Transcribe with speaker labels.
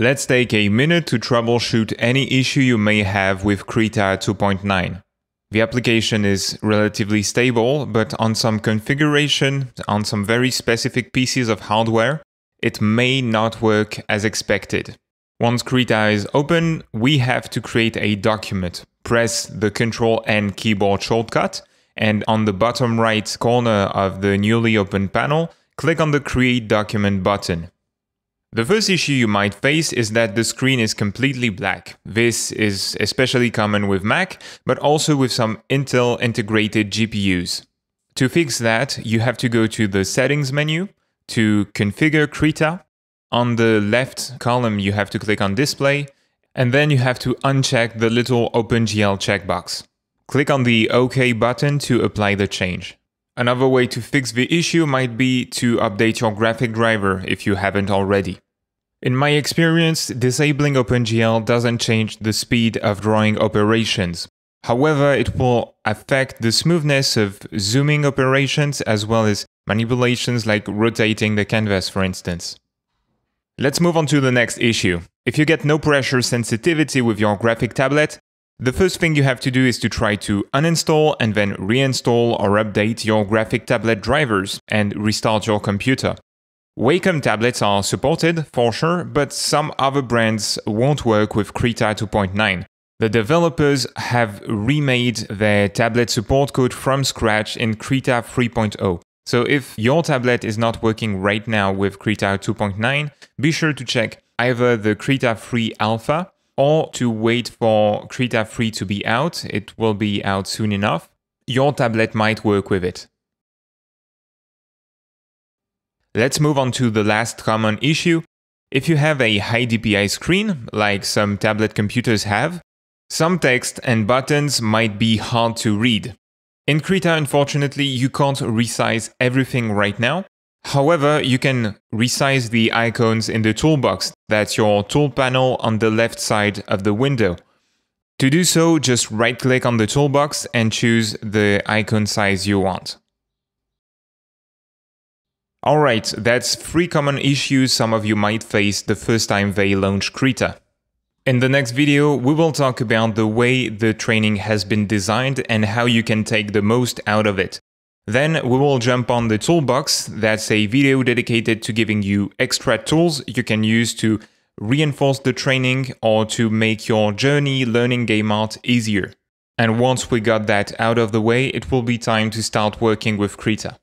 Speaker 1: Let's take a minute to troubleshoot any issue you may have with Krita 2.9. The application is relatively stable, but on some configuration, on some very specific pieces of hardware, it may not work as expected. Once Krita is open, we have to create a document. Press the Ctrl N keyboard shortcut, and on the bottom right corner of the newly opened panel, click on the Create Document button. The first issue you might face is that the screen is completely black. This is especially common with Mac, but also with some Intel integrated GPUs. To fix that, you have to go to the settings menu, to configure Krita. On the left column, you have to click on display, and then you have to uncheck the little OpenGL checkbox. Click on the OK button to apply the change. Another way to fix the issue might be to update your graphic driver if you haven't already. In my experience, disabling OpenGL doesn't change the speed of drawing operations. However, it will affect the smoothness of zooming operations as well as manipulations like rotating the canvas, for instance. Let's move on to the next issue. If you get no pressure sensitivity with your graphic tablet, the first thing you have to do is to try to uninstall and then reinstall or update your graphic tablet drivers and restart your computer. Wacom tablets are supported, for sure, but some other brands won't work with Krita 2.9. The developers have remade their tablet support code from scratch in Krita 3.0. So if your tablet is not working right now with Krita 2.9, be sure to check either the Krita 3 Alpha or to wait for Krita 3 to be out. It will be out soon enough. Your tablet might work with it. Let's move on to the last common issue. If you have a high DPI screen, like some tablet computers have, some text and buttons might be hard to read. In Krita, unfortunately, you can't resize everything right now, However, you can resize the icons in the toolbox, that's your tool panel on the left side of the window. To do so, just right click on the toolbox and choose the icon size you want. Alright, that's three common issues some of you might face the first time they launch Krita. In the next video, we will talk about the way the training has been designed and how you can take the most out of it. Then we will jump on the toolbox. That's a video dedicated to giving you extra tools you can use to reinforce the training or to make your journey learning game art easier. And once we got that out of the way, it will be time to start working with Krita.